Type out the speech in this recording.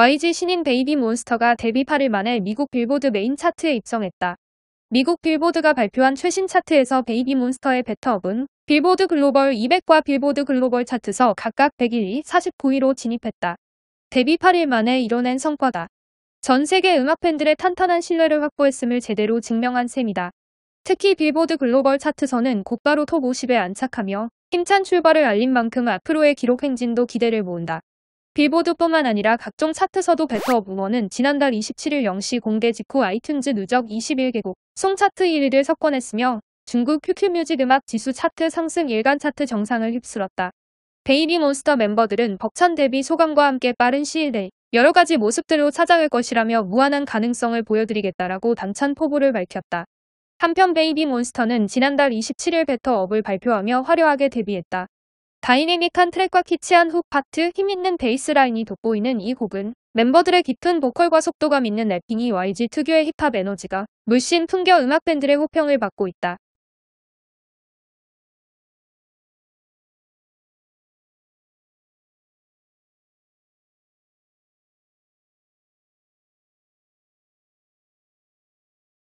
YG 신인 베이비 몬스터가 데뷔 8일 만에 미국 빌보드 메인 차트에 입성했다. 미국 빌보드가 발표한 최신 차트에서 베이비 몬스터의 배터업은 빌보드 글로벌 200과 빌보드 글로벌 차트서 각각 101위, 49위로 진입했다. 데뷔 8일 만에 이뤄낸 성과다. 전 세계 음악 팬들의 탄탄한 신뢰를 확보했음을 제대로 증명한 셈이다. 특히 빌보드 글로벌 차트서는 곧바로 톱 50에 안착하며 힘찬 출발을 알린 만큼 앞으로의 기록 행진도 기대를 모은다. 빌보드뿐만 아니라 각종 차트서도 배터업 우먼은 지난달 27일 0시 공개 직후 아이튠즈 누적 21개국 송차트 1위를 석권했으며 중국 QQ뮤직 음악 지수 차트 상승 일간 차트 정상을 휩쓸었다. 베이비 몬스터 멤버들은 벅찬 데뷔 소감과 함께 빠른 시일 내 여러 가지 모습들로 찾아올 것이라며 무한한 가능성을 보여드리겠다라고 당찬 포부를 밝혔다. 한편 베이비 몬스터는 지난달 27일 배터업을 발표하며 화려하게 데뷔했다. 다이내믹한 트랙과 키치한 훅 파트, 힘있는 베이스 라인이 돋보이는 이 곡은 멤버들의 깊은 보컬과 속도감 있는 래핑이 YG 특유의 힙합 에너지가 물씬 풍겨 음악팬들의 호평을 받고 있다.